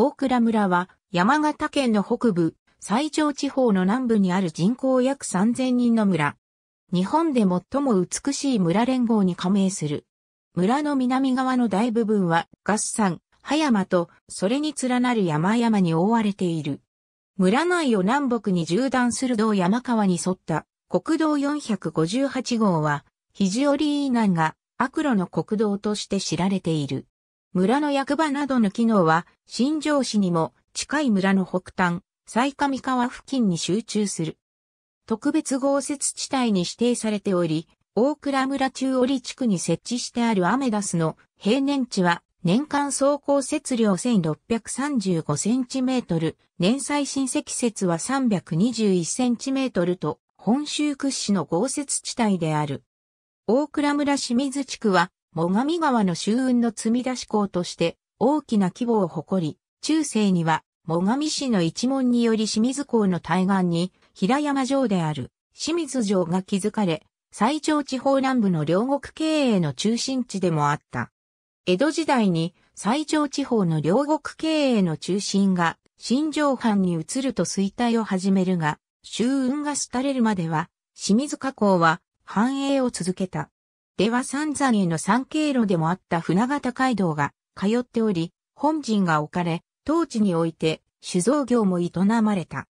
大倉村は山形県の北部、最上地方の南部にある人口約3000人の村。日本で最も美しい村連合に加盟する。村の南側の大部分は合山、葉山とそれに連なる山々に覆われている。村内を南北に縦断する道山川に沿った国道458号は、肘折以南が悪路の国道として知られている。村の役場などの機能は、新城市にも近い村の北端、埼上川付近に集中する。特別豪雪地帯に指定されており、大倉村中折地区に設置してあるアメダスの平年値は年間走行雪量1635センチメートル、年最新積雪は321センチメートルと本州屈指の豪雪地帯である。大倉村清水地区は最上川の周運の積み出し港として大きな規模を誇り、中世には最上市の一門により清水港の対岸に平山城である清水城が築かれ、最長地方南部の両国経営の中心地でもあった。江戸時代に最長地方の両国経営の中心が新城藩に移ると衰退を始めるが、周運が廃れるまでは、清水河口は繁栄を続けた。では三山への三経路でもあった船形街道が通っており、本陣が置かれ、当地において酒造業も営まれた。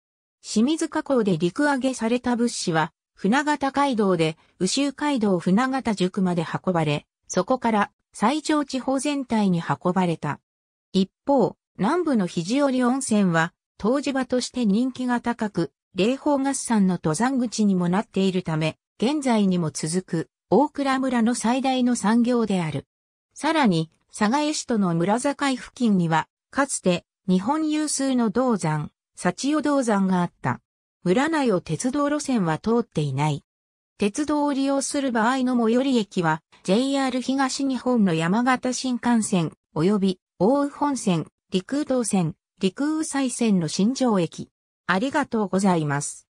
清水加工で陸揚げされた物資は、船形街道で、宇州街道船形塾まで運ばれ、そこから最上地方全体に運ばれた。一方、南部の肘折温泉は、湯治場として人気が高く、霊峰合山の登山口にもなっているため、現在にも続く大倉村の最大の産業である。さらに、佐賀江市との村境付近には、かつて日本有数の銅山、幸代銅山があった。村内を鉄道路線は通っていない。鉄道を利用する場合の最寄り駅は、JR 東日本の山形新幹線、及び、大宇本線、陸道線、陸羽西線の新庄駅。ありがとうございます。